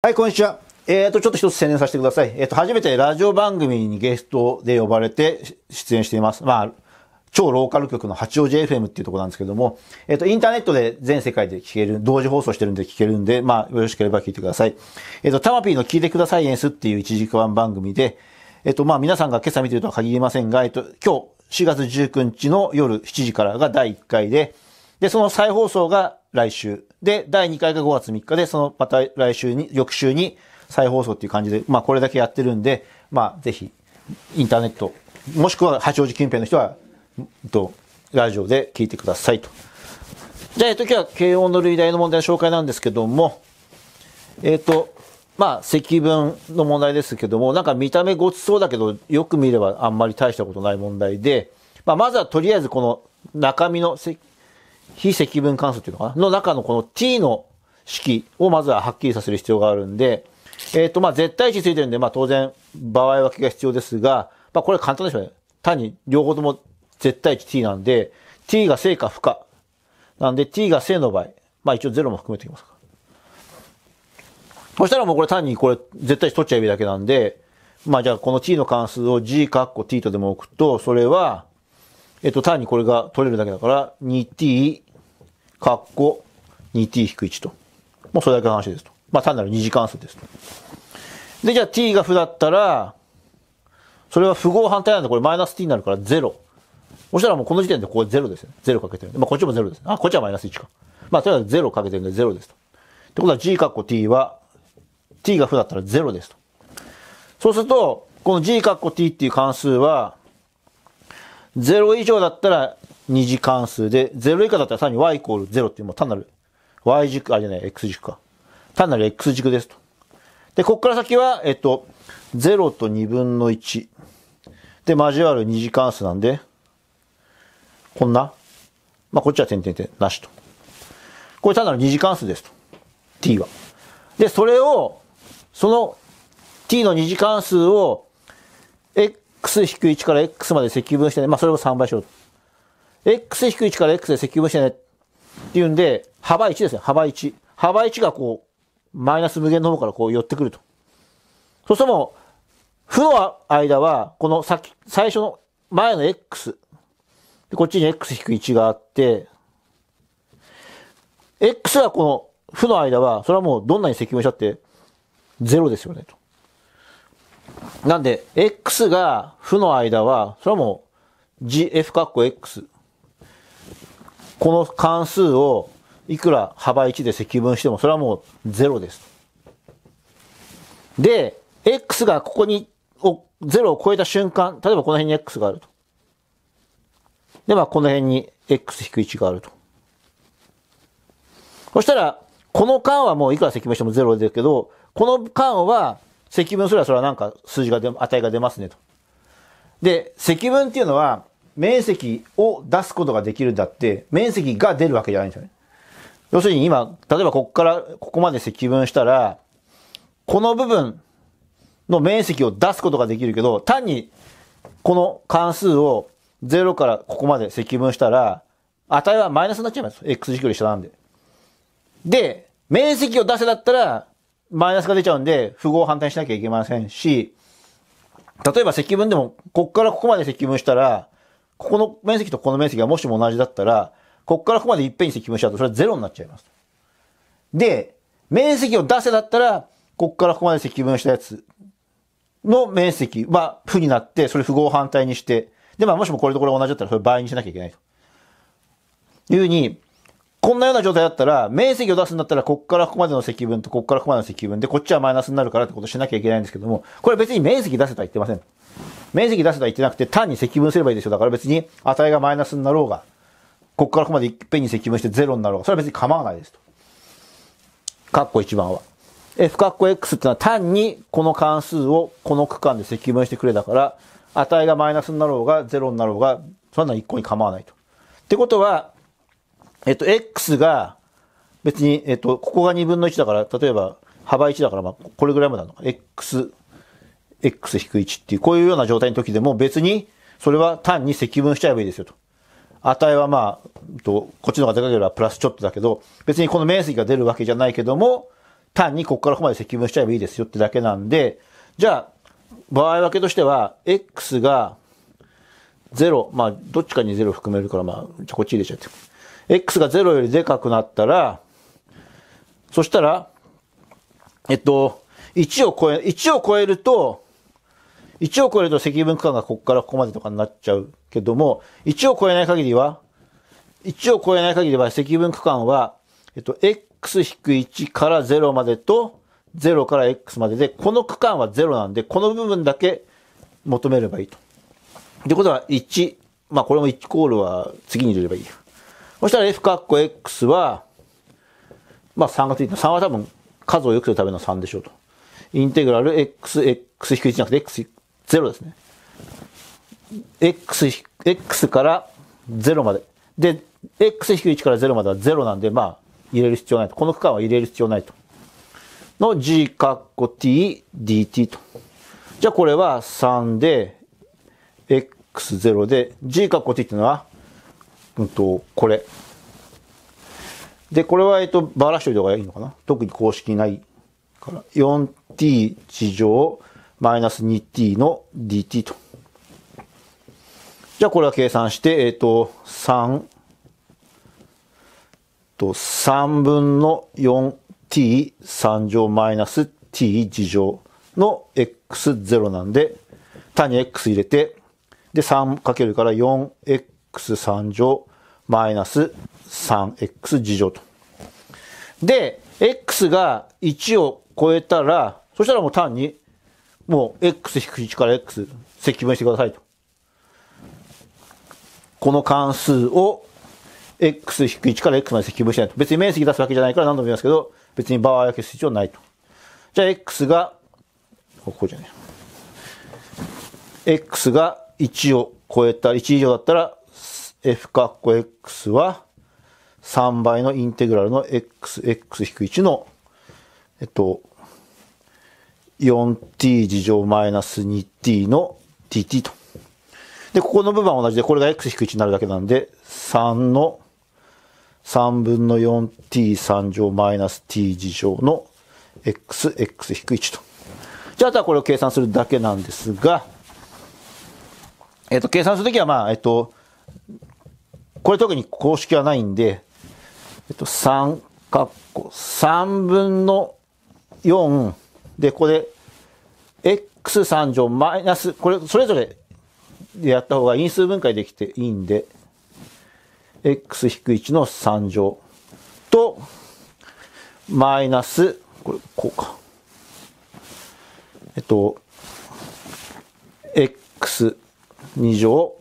はい、こんにちは。えっ、ー、と、ちょっと一つ宣伝させてください。えっ、ー、と、初めてラジオ番組にゲストで呼ばれて出演しています。まあ、超ローカル局の八王子 FM っていうところなんですけども、えっ、ー、と、インターネットで全世界で聞ける、同時放送してるんで聞けるんで、まあ、よろしければ聞いてください。えっ、と、タマピーの聞いてくださいエンスっていう1時間番組で、えっ、と、まあ、皆さんが今朝見てるとは限りませんが、えっ、と、今日4月19日の夜7時からが第1回で、で、その再放送が来週。で、第2回が5月3日で、そのまた来週に、翌週に再放送っていう感じで、まあこれだけやってるんで、まあぜひ、インターネット、もしくは八王子近辺の人は、と、ラジオで聞いてくださいと。じゃあ、えっと、今日は慶応の類題の問題の紹介なんですけども、えっと、まあ、積分の問題ですけども、なんか見た目ごちそうだけど、よく見ればあんまり大したことない問題で、まあ、まずはとりあえずこの中身の積非積分関数っていうのかなの中のこの t の式をまずははっきりさせる必要があるんで、えっ、ー、と、まあ、絶対値ついてるんで、まあ、当然、場合分けが必要ですが、まあ、これ簡単でしょうね。単に両方とも絶対値 t なんで、t が正か負か。なんで、t が正の場合。まあ、一応0も含めていきますか。そしたらもうこれ単にこれ、絶対値取っちゃえばいいだけなんで、まあ、じゃあこの t の関数を g カッコ t とでも置くと、それは、えっと、単にこれが取れるだけだから、2t、カッコ、2t-1 と。もうそれだけの話ですと。まあ、単なる二次関数ですと。で、じゃあ t が負だったら、それは符号反対なんで、これマイナス t になるから0。そしたらもうこの時点でここ0ですよね。0かけてるんで。まあ、こっちも0です、あ、こっちはマイナス1か。まあ、とあかず0かけてるんで0ですと。ってことは g かっこ t は、t が負だったら0ですと。そうすると、この g かっこ t っていう関数は、0以上だったら2次関数で、0以下だったらさらに y イコール0っていう、もう単なる y 軸、あ、じゃない、x 軸か。単なる x 軸ですと。で、こっから先は、えっと、0と2分の1。で、交わる2次関数なんで、こんな。まあ、こっちは点々点なしと。これ単なる2次関数ですと。t は。で、それを、その t の2次関数を、x-1 から x まで積分してね。まあ、それも3倍しよう。x-1 から x で積分してね。っていうんで、幅1ですね。幅1。幅1がこう、マイナス無限の方からこう寄ってくると。そしても、負の間は、この先、最初の前の x。でこっちに x-1 があって、x はこの負の間は、それはもうどんなに積分したって、0ですよね、と。なんで、x が負の間は、それはもう gf っこ x。この関数をいくら幅1で積分しても、それはもう0です。で、x がここに、0を超えた瞬間、例えばこの辺に x があると。で、まあこの辺に x-1 があると。そしたら、この間はもういくら積分しても0ですけど、この間は積分すればそれはなんか数字が出、値が出ますねと。で、積分っていうのは、面積を出すことができるんだって、面積が出るわけじゃないんですよね。要するに今、例えばここから、ここまで積分したら、この部分の面積を出すことができるけど、単にこの関数を0からここまで積分したら、値はマイナスになっちゃいます。x 軸より下なんで。で、面積を出せだったら、マイナスが出ちゃうんで、符号を反対しなきゃいけませんし、例えば積分でも、こっからここまで積分したら、ここの面積とこの面積がもしも同じだったら、こっからここまでいっぺんに積分しちゃうと、それはゼロになっちゃいます。で、面積を出せだったら、こっからここまで積分したやつの面積は負になって、それ符号反対にして、で、まあもしもこれとこれ同じだったら、それ倍にしなきゃいけないと。いうふうに、こんなような状態だったら、面積を出すんだったら、こっからここまでの積分と、こっからここまでの積分で、こっちはマイナスになるからってことしなきゃいけないんですけども、これ別に面積出せとは言ってません。面積出せとは言ってなくて、単に積分すればいいでしょ。だから別に値がマイナスになろうが、こっからここまでいっぺんに積分してゼロになろうが、それは別に構わないですと。カッコ1番は。f カッコ x ってのは単にこの関数をこの区間で積分してくれだから、値がマイナスになろうが、ゼロになろうが、そんな1個に構わないと。ってことは、えっと、x が、別に、えっと、ここが2分の1だから、例えば、幅1だから、まあ、これぐらいまでなのか。x、x-1 っていう、こういうような状態の時でも別に、それは単に積分しちゃえばいいですよと。値はまあ、とこっちの方がでかければプラスちょっとだけど、別にこの面積が出るわけじゃないけども、単にここからここまで積分しちゃえばいいですよってだけなんで、じゃあ、場合分けとしては、x が0、まあ、どっちかに0を含めるから、まあ、じゃこっち入れちゃって。x が0よりでかくなったら、そしたら、えっと、1を超え、1を超えると、1を超えると積分区間がここからここまでとかになっちゃうけども、1を超えない限りは、1を超えない限りは積分区間は、えっと、x-1 から0までと、0から x までで、この区間は0なんで、この部分だけ求めればいいと。ってことは、1、まあこれも1コールは次に入れればいい。そしたら F カッコ X は、まあ3がついてる。3は多分数を良くするための3でしょうと。インテグラル x、x 引く1じゃなくて x、0ですね。x、x から0まで。で、x 引く1から0までは0なんで、まあ、入れる必要ないと。この区間は入れる必要ないと。の g カッコ t dt と。じゃあこれは3で、x0 で、g カッコ t っていうのは、うんと、これ。で、これは、えっと、バラしといた方がいいのかな特に公式ないから。4t 地上マイナス 2t の dt と。じゃあ、これは計算して、えっと、3、と、3分の 4t3 乗マイナス t 事乗の x0 なんで、単に x 入れて、で、3かけるから 4x 3乗マイナス 3x 次乗と。で、x が1を超えたら、そしたらもう単に、もう x-1 から x 積分してくださいと。この関数を x-1 から x まで積分しないと。別に面積出すわけじゃないから何度も言いますけど、別に場合は消す必要ないと。じゃあ x が、ここじゃね。x が1を超えた、1以上だったら、f かっこ x は3倍のインテグラルの xx-1 の、えっと、4t 事乗マイナス 2t の dt と。で、ここの部分は同じで、これが x-1 になるだけなんで、3の3分の 4t3 乗マイナス t 事乗の xx-1 と。じゃあ、あとはこれを計算するだけなんですが、えっと、計算するときは、まあ、えっと、これ特に公式はないんで、えっと、3、かっこ、3分の4で、ここで、x3 乗マイナス、これ、それぞれでやった方が因数分解できていいんで、x-1 の3乗と、マイナス、これ、こうか。えっと、x2 乗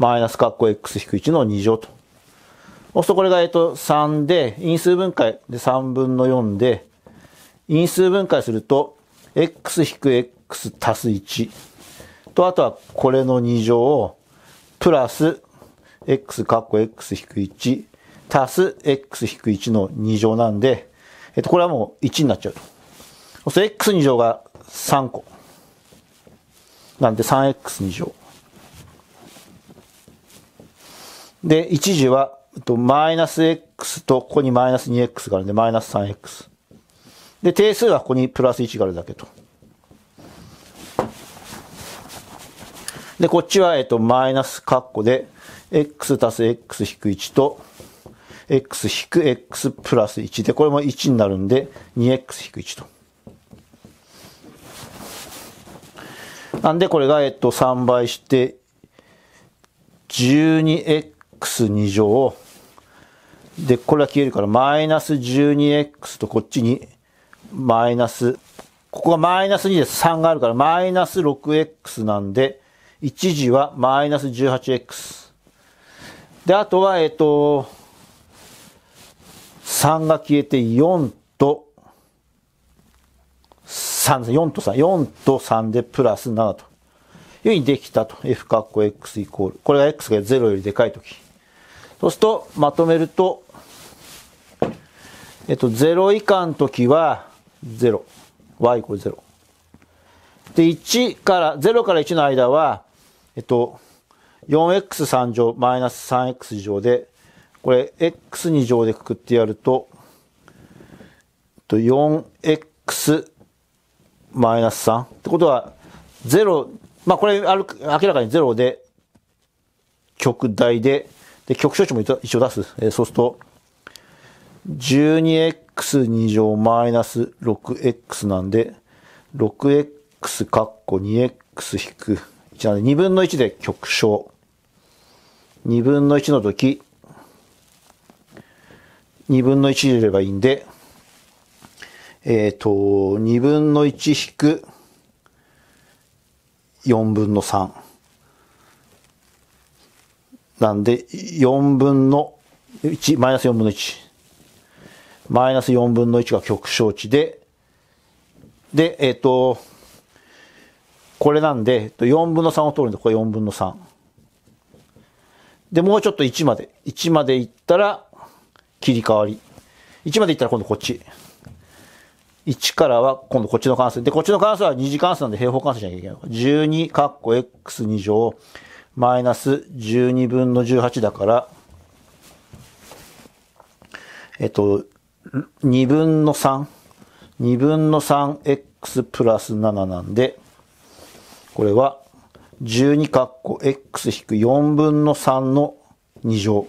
マイナス括弧 x-1 の2乗と。そうするとこれが、えっと、3で、因数分解で3分の4で、因数分解すると、x-x 足す1。と、あとはこれの2乗を、プラス、x 括弧 x-1 足す x-1 の2乗なんで、えっと、これはもう1になっちゃうと。そうすると x2 乗が3個。なんで 3x2 乗。で、一時は、と、マイナス x と、ここにマイナス 2x があるんで、マイナス 3x。で、定数はここにプラス1があるだけと。で、こっちは、えっと、マイナス括ッで、x 足す x 引く1と、x 引く x プラス1で、これも1になるんで、2x 引く1と。なんでこれが、えっと、3倍して、12x x2 乗。で、これは消えるから、マイナス 12x とこっちに、マイナス、ここがマイナス2です。3があるから、マイナス 6x なんで、一時はマイナス 18x。で、あとは、えっと、3が消えて4と3、4と3、4と3でプラス7というふうにできたと。f 括弧 x イコール。これが x が0よりでかいとき。そうすると、まとめると、えっと、0以下の時は、0。y イコール0。で、1から、0から1の間は、えっと、4x3 乗マイナス 3x 乗で、これ、x2 乗でくくってやると、えっと、4x マイナス3。ってことは、0、まあ、これ、明らかに0で、極大で、で、局所値も一応出す。えー、そうすると、12x2 乗マイナス 6x なんで、6x カッコ 2x 引く1なんで、2分の1で極小。2分の1の時、2分の1入れればいいんで、えっ、ー、と、2分の1引く4分の3。なんで、4分の1、マイナス4分の1。マイナス4分の1が極小値で、で、えっ、ー、と、これなんで、4分の3を通るんで、これ4分の3。で、もうちょっと1まで。1まで行ったら、切り替わり。1まで行ったら今度こっち。1からは今度こっちの関数。で、こっちの関数は二次関数なんで平方関数じゃなきゃいけない。12、カッコ x2 乗。マイナス12分の18だから、えっと、2分の3。2分の 3x プラス7なんで、これは12括ッ x 引く4分の3の2乗。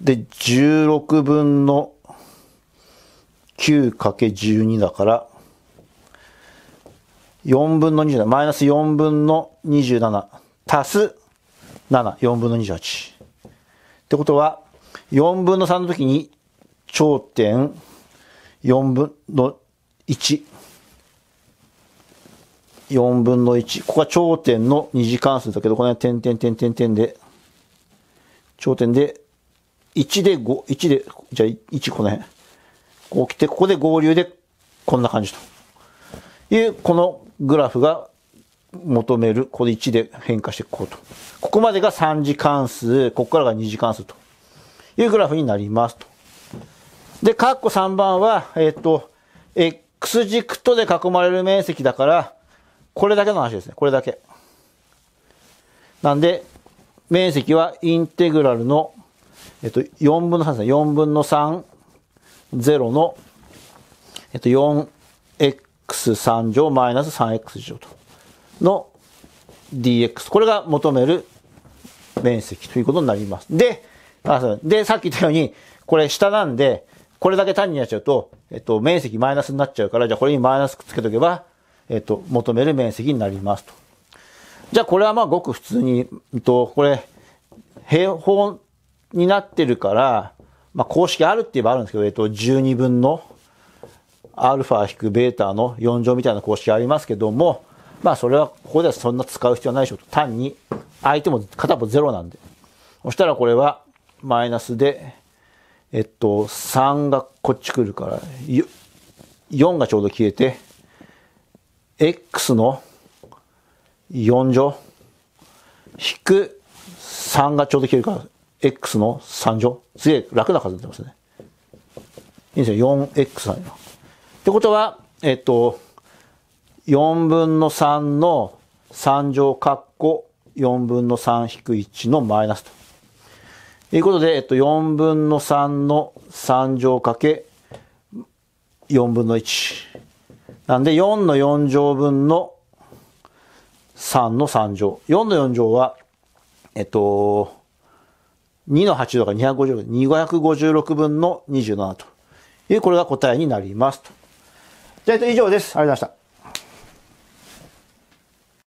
で、16分の9かけ12だから、4分の27、マイナス4分の27、足す7、4分の28。ってことは、4分の3の時に、頂点4分の1。4分の1。ここは頂点の二次関数だけど、この辺点点点点点で、頂点で、1で5、1で、じゃあ1この辺。こう来て、ここで合流で、こんな感じと。いう、このグラフが求める、これ1で変化していこうと。ここまでが3次関数、ここからが2次関数というグラフになりますと。で、カッコ3番は、えっ、ー、と、X 軸とで囲まれる面積だから、これだけの話ですね。これだけ。なんで、面積はインテグラルの、えっ、ー、と、4分の3ですね。4分の3、0の、えっ、ー、と、4、x3 乗マイナス 3x 乗との dx。これが求める面積ということになります。で、で、さっき言ったように、これ下なんで、これだけ単になっちゃうと、えっと、面積マイナスになっちゃうから、じゃあこれにマイナスつけとけば、えっと、求める面積になりますと。じゃあこれはまあごく普通に、っと、これ、平方になってるから、まあ公式あるって言えばあるんですけど、えっと、12分のアルファ引くベータの4乗みたいな公式ありますけども、まあそれはここではそんな使う必要はないでしょうと。単に相手も片方0なんで。そしたらこれはマイナスで、えっと、3がこっち来るから、4がちょうど消えて、x の4乗引く3がちょうど消えるから、x の3乗。すげえ楽な数になってますね。いいんですよ、4x なんよ。ってことは、えっと、4分の3の3乗括弧4分の3-1のマイナスと。ということで、えっと、4分の3の3乗かけ4分の1。なんで、4の4乗分の3の3乗。4の4乗は、えっと、2の8乗が2 5 6 256分の27という、これが答えになりますと。じゃあ以上です。ありがとうございました。